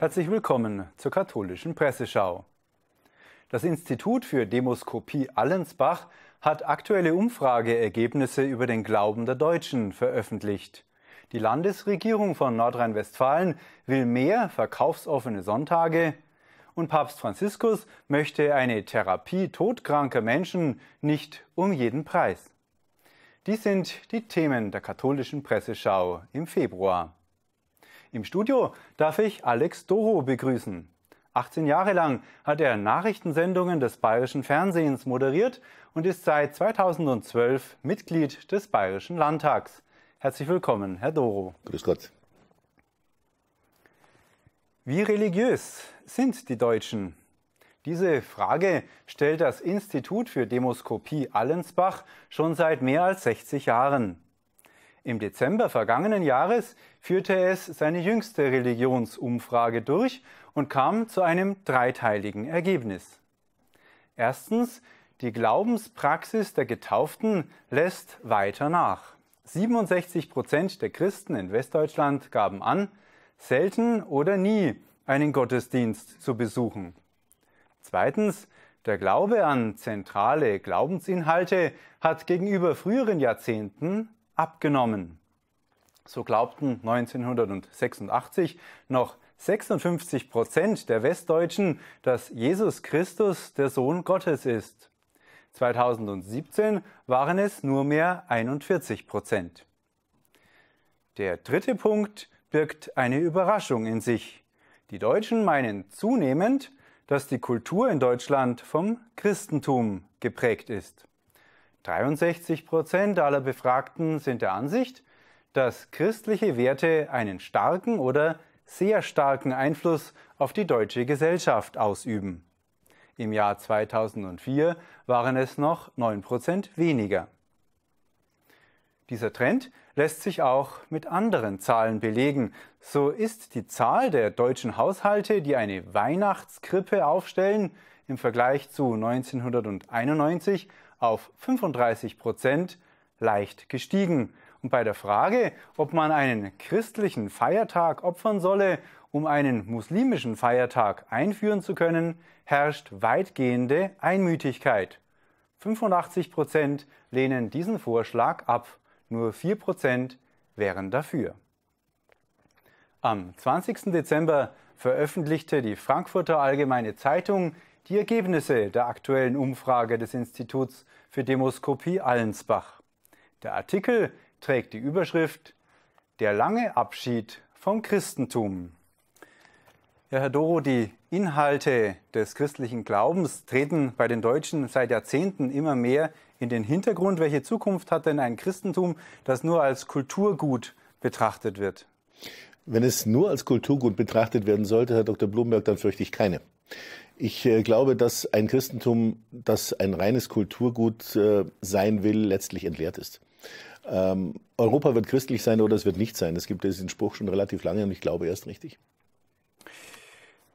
Herzlich willkommen zur katholischen Presseschau. Das Institut für Demoskopie Allensbach hat aktuelle Umfrageergebnisse über den Glauben der Deutschen veröffentlicht. Die Landesregierung von Nordrhein-Westfalen will mehr verkaufsoffene Sonntage und Papst Franziskus möchte eine Therapie todkranker Menschen nicht um jeden Preis. Dies sind die Themen der katholischen Presseschau im Februar. Im Studio darf ich Alex Doho begrüßen. 18 Jahre lang hat er Nachrichtensendungen des bayerischen Fernsehens moderiert und ist seit 2012 Mitglied des bayerischen Landtags. Herzlich willkommen, Herr Doro. Grüß Gott. Wie religiös sind die Deutschen? Diese Frage stellt das Institut für Demoskopie Allensbach schon seit mehr als 60 Jahren. Im Dezember vergangenen Jahres führte es seine jüngste Religionsumfrage durch und kam zu einem dreiteiligen Ergebnis. Erstens, die Glaubenspraxis der Getauften lässt weiter nach. 67 Prozent der Christen in Westdeutschland gaben an, selten oder nie einen Gottesdienst zu besuchen. Zweitens, der Glaube an zentrale Glaubensinhalte hat gegenüber früheren Jahrzehnten abgenommen. So glaubten 1986 noch 56 Prozent der Westdeutschen, dass Jesus Christus der Sohn Gottes ist. 2017 waren es nur mehr 41 Prozent. Der dritte Punkt birgt eine Überraschung in sich. Die Deutschen meinen zunehmend, dass die Kultur in Deutschland vom Christentum geprägt ist. 63 Prozent aller Befragten sind der Ansicht, dass christliche Werte einen starken oder sehr starken Einfluss auf die deutsche Gesellschaft ausüben. Im Jahr 2004 waren es noch 9 Prozent weniger. Dieser Trend lässt sich auch mit anderen Zahlen belegen. So ist die Zahl der deutschen Haushalte, die eine Weihnachtskrippe aufstellen, im Vergleich zu 1991 auf 35 Prozent leicht gestiegen. Und bei der Frage, ob man einen christlichen Feiertag opfern solle, um einen muslimischen Feiertag einführen zu können, herrscht weitgehende Einmütigkeit. 85 Prozent lehnen diesen Vorschlag ab, nur 4 Prozent wären dafür. Am 20. Dezember veröffentlichte die Frankfurter Allgemeine Zeitung die Ergebnisse der aktuellen Umfrage des Instituts für Demoskopie Allensbach. Der Artikel trägt die Überschrift Der lange Abschied vom Christentum. Ja, Herr Doro, die Inhalte des christlichen Glaubens treten bei den Deutschen seit Jahrzehnten immer mehr in den Hintergrund. Welche Zukunft hat denn ein Christentum, das nur als Kulturgut betrachtet wird? Wenn es nur als Kulturgut betrachtet werden sollte, Herr Dr. Blumberg, dann fürchte ich keine. Ich äh, glaube, dass ein Christentum, das ein reines Kulturgut äh, sein will, letztlich entleert ist. Ähm, Europa wird christlich sein oder es wird nicht sein. Es gibt diesen Spruch schon relativ lange und ich glaube, er ist richtig.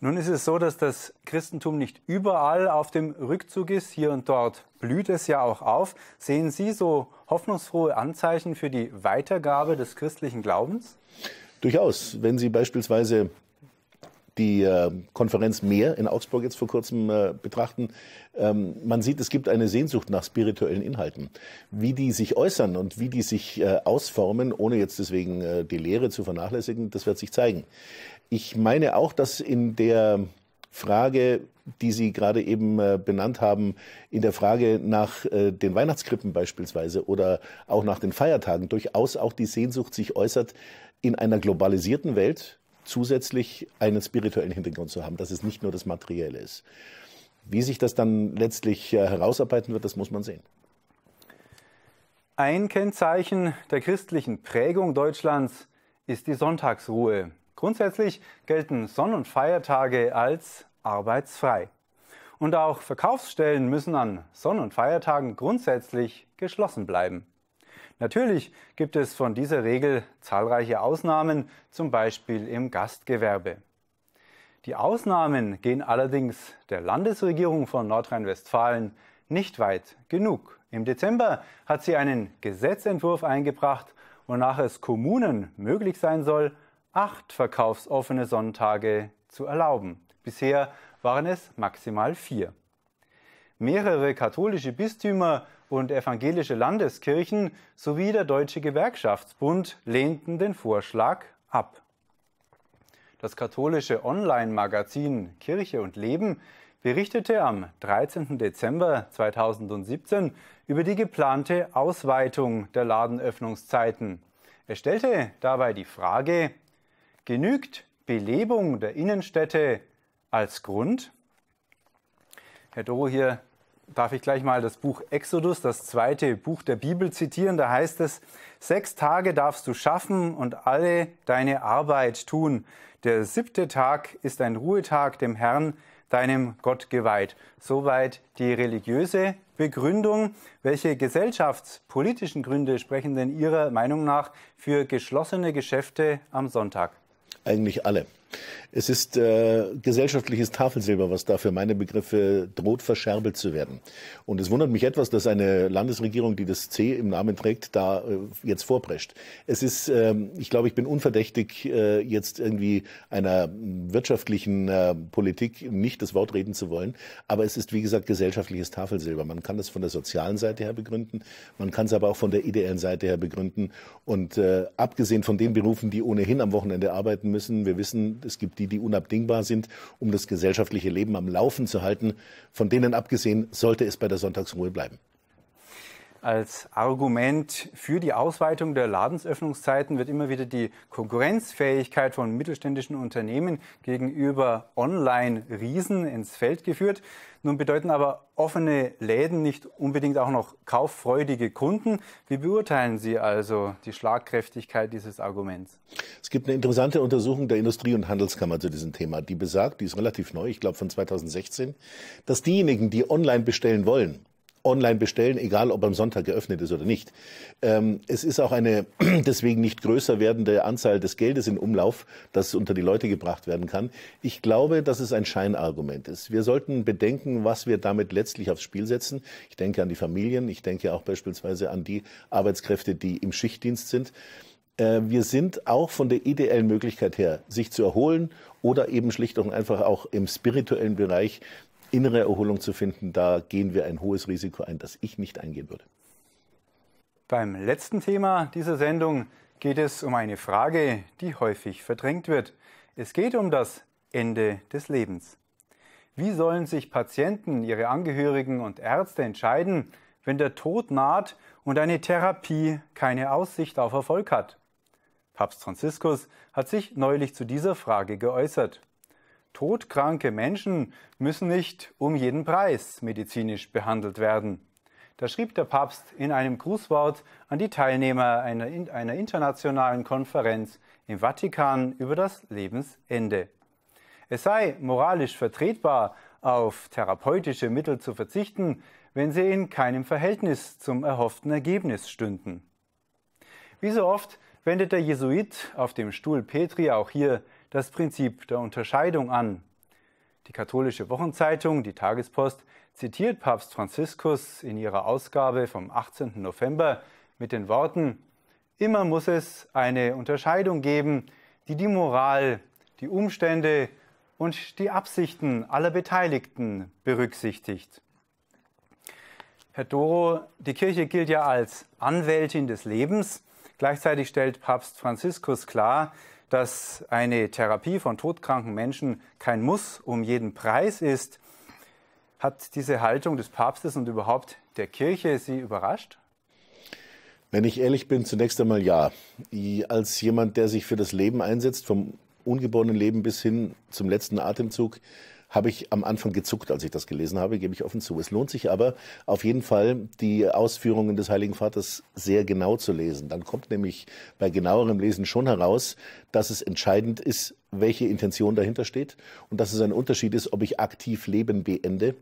Nun ist es so, dass das Christentum nicht überall auf dem Rückzug ist. Hier und dort blüht es ja auch auf. Sehen Sie so hoffnungsfrohe Anzeichen für die Weitergabe des christlichen Glaubens? Durchaus. Wenn Sie beispielsweise die äh, Konferenz Mehr in Augsburg jetzt vor kurzem äh, betrachten, ähm, man sieht, es gibt eine Sehnsucht nach spirituellen Inhalten. Wie die sich äußern und wie die sich äh, ausformen, ohne jetzt deswegen äh, die Lehre zu vernachlässigen, das wird sich zeigen. Ich meine auch, dass in der Frage, die Sie gerade eben äh, benannt haben, in der Frage nach äh, den Weihnachtskrippen beispielsweise oder auch nach den Feiertagen durchaus auch die Sehnsucht sich äußert, in einer globalisierten Welt zusätzlich einen spirituellen Hintergrund zu haben, dass es nicht nur das Materielle ist. Wie sich das dann letztlich äh, herausarbeiten wird, das muss man sehen. Ein Kennzeichen der christlichen Prägung Deutschlands ist die Sonntagsruhe. Grundsätzlich gelten Sonn- und Feiertage als arbeitsfrei. Und auch Verkaufsstellen müssen an Sonn- und Feiertagen grundsätzlich geschlossen bleiben. Natürlich gibt es von dieser Regel zahlreiche Ausnahmen, zum Beispiel im Gastgewerbe. Die Ausnahmen gehen allerdings der Landesregierung von Nordrhein-Westfalen nicht weit genug. Im Dezember hat sie einen Gesetzentwurf eingebracht, wonach es Kommunen möglich sein soll, acht verkaufsoffene Sonntage zu erlauben. Bisher waren es maximal vier. Mehrere katholische Bistümer und evangelische Landeskirchen sowie der Deutsche Gewerkschaftsbund lehnten den Vorschlag ab. Das katholische Online-Magazin Kirche und Leben berichtete am 13. Dezember 2017 über die geplante Ausweitung der Ladenöffnungszeiten. Er stellte dabei die Frage, genügt Belebung der Innenstädte als Grund? Herr Doro, hier darf ich gleich mal das Buch Exodus, das zweite Buch der Bibel zitieren. Da heißt es, sechs Tage darfst du schaffen und alle deine Arbeit tun. Der siebte Tag ist ein Ruhetag dem Herrn, deinem Gott geweiht. Soweit die religiöse Begründung. Welche gesellschaftspolitischen Gründe sprechen denn Ihrer Meinung nach für geschlossene Geschäfte am Sonntag? Eigentlich alle. Es ist äh, gesellschaftliches Tafelsilber, was da für meine Begriffe droht, verscherbelt zu werden. Und es wundert mich etwas, dass eine Landesregierung, die das C im Namen trägt, da äh, jetzt vorprescht. Es ist, äh, ich glaube, ich bin unverdächtig, äh, jetzt irgendwie einer wirtschaftlichen äh, Politik nicht das Wort reden zu wollen. Aber es ist, wie gesagt, gesellschaftliches Tafelsilber. Man kann das von der sozialen Seite her begründen, man kann es aber auch von der ideellen Seite her begründen. Und äh, abgesehen von den Berufen, die ohnehin am Wochenende arbeiten müssen, wir wissen, es gibt die, die unabdingbar sind, um das gesellschaftliche Leben am Laufen zu halten. Von denen abgesehen sollte es bei der Sonntagsruhe bleiben. Als Argument für die Ausweitung der Ladensöffnungszeiten wird immer wieder die Konkurrenzfähigkeit von mittelständischen Unternehmen gegenüber Online-Riesen ins Feld geführt. Nun bedeuten aber offene Läden nicht unbedingt auch noch kauffreudige Kunden. Wie beurteilen Sie also die Schlagkräftigkeit dieses Arguments? Es gibt eine interessante Untersuchung der Industrie- und Handelskammer zu diesem Thema, die besagt, die ist relativ neu, ich glaube von 2016, dass diejenigen, die online bestellen wollen, online bestellen, egal ob am Sonntag geöffnet ist oder nicht. Ähm, es ist auch eine deswegen nicht größer werdende Anzahl des Geldes in Umlauf, das unter die Leute gebracht werden kann. Ich glaube, dass es ein Scheinargument ist. Wir sollten bedenken, was wir damit letztlich aufs Spiel setzen. Ich denke an die Familien, ich denke auch beispielsweise an die Arbeitskräfte, die im Schichtdienst sind äh, wir sind auch von der ideellen Möglichkeit her, sich zu erholen oder eben schlicht und einfach auch im spirituellen Bereich innere Erholung zu finden, da gehen wir ein hohes Risiko ein, das ich nicht eingehen würde. Beim letzten Thema dieser Sendung geht es um eine Frage, die häufig verdrängt wird. Es geht um das Ende des Lebens. Wie sollen sich Patienten, ihre Angehörigen und Ärzte entscheiden, wenn der Tod naht und eine Therapie keine Aussicht auf Erfolg hat? Papst Franziskus hat sich neulich zu dieser Frage geäußert. Todkranke Menschen müssen nicht um jeden Preis medizinisch behandelt werden. Da schrieb der Papst in einem Grußwort an die Teilnehmer einer, einer internationalen Konferenz im Vatikan über das Lebensende. Es sei moralisch vertretbar, auf therapeutische Mittel zu verzichten, wenn sie in keinem Verhältnis zum erhofften Ergebnis stünden. Wie so oft wendet der Jesuit auf dem Stuhl Petri auch hier das Prinzip der Unterscheidung an. Die katholische Wochenzeitung, die Tagespost, zitiert Papst Franziskus in ihrer Ausgabe vom 18. November mit den Worten, immer muss es eine Unterscheidung geben, die die Moral, die Umstände und die Absichten aller Beteiligten berücksichtigt. Herr Doro, die Kirche gilt ja als Anwältin des Lebens. Gleichzeitig stellt Papst Franziskus klar, dass eine Therapie von todkranken Menschen kein Muss um jeden Preis ist. Hat diese Haltung des Papstes und überhaupt der Kirche Sie überrascht? Wenn ich ehrlich bin, zunächst einmal ja. Als jemand, der sich für das Leben einsetzt, vom ungeborenen Leben bis hin zum letzten Atemzug, habe ich am Anfang gezuckt, als ich das gelesen habe, gebe ich offen zu. Es lohnt sich aber auf jeden Fall, die Ausführungen des Heiligen Vaters sehr genau zu lesen. Dann kommt nämlich bei genauerem Lesen schon heraus, dass es entscheidend ist, welche Intention dahinter steht und dass es ein Unterschied ist, ob ich aktiv Leben beende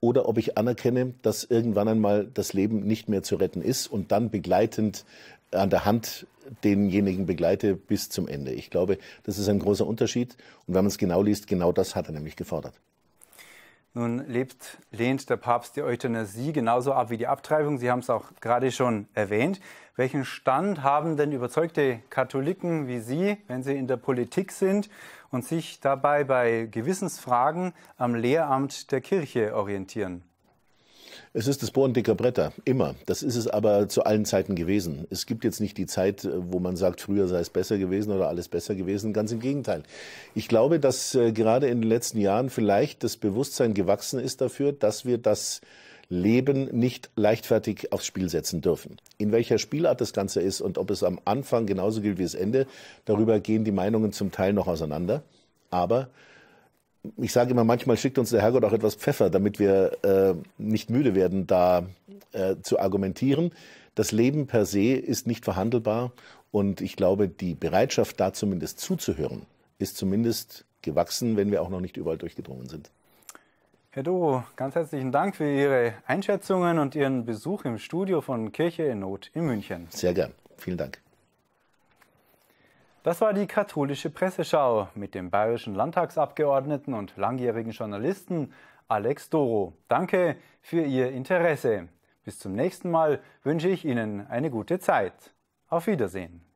oder ob ich anerkenne, dass irgendwann einmal das Leben nicht mehr zu retten ist und dann begleitend an der Hand denjenigen begleite bis zum Ende. Ich glaube, das ist ein großer Unterschied. Und wenn man es genau liest, genau das hat er nämlich gefordert. Nun lebt, lehnt der Papst die Euthanasie genauso ab wie die Abtreibung. Sie haben es auch gerade schon erwähnt. Welchen Stand haben denn überzeugte Katholiken wie Sie, wenn sie in der Politik sind und sich dabei bei Gewissensfragen am Lehramt der Kirche orientieren? Es ist das Bohren dicker Bretter, immer. Das ist es aber zu allen Zeiten gewesen. Es gibt jetzt nicht die Zeit, äh, wo man sagt, früher sei es besser gewesen oder alles besser gewesen. Ganz im Gegenteil. Ich glaube, dass äh, gerade in den letzten Jahren vielleicht das Bewusstsein gewachsen ist dafür, dass wir das Leben nicht leichtfertig aufs Spiel setzen dürfen. In welcher Spielart das Ganze ist und ob es am Anfang genauso gilt wie das Ende, darüber gehen die Meinungen zum Teil noch auseinander. Aber ich sage immer, manchmal schickt uns der Herrgott auch etwas Pfeffer, damit wir äh, nicht müde werden, da äh, zu argumentieren. Das Leben per se ist nicht verhandelbar und ich glaube, die Bereitschaft, da zumindest zuzuhören, ist zumindest gewachsen, wenn wir auch noch nicht überall durchgedrungen sind. Herr Doro, ganz herzlichen Dank für Ihre Einschätzungen und Ihren Besuch im Studio von Kirche in Not in München. Sehr gern. Vielen Dank. Das war die katholische Presseschau mit dem bayerischen Landtagsabgeordneten und langjährigen Journalisten Alex Doro. Danke für Ihr Interesse. Bis zum nächsten Mal wünsche ich Ihnen eine gute Zeit. Auf Wiedersehen.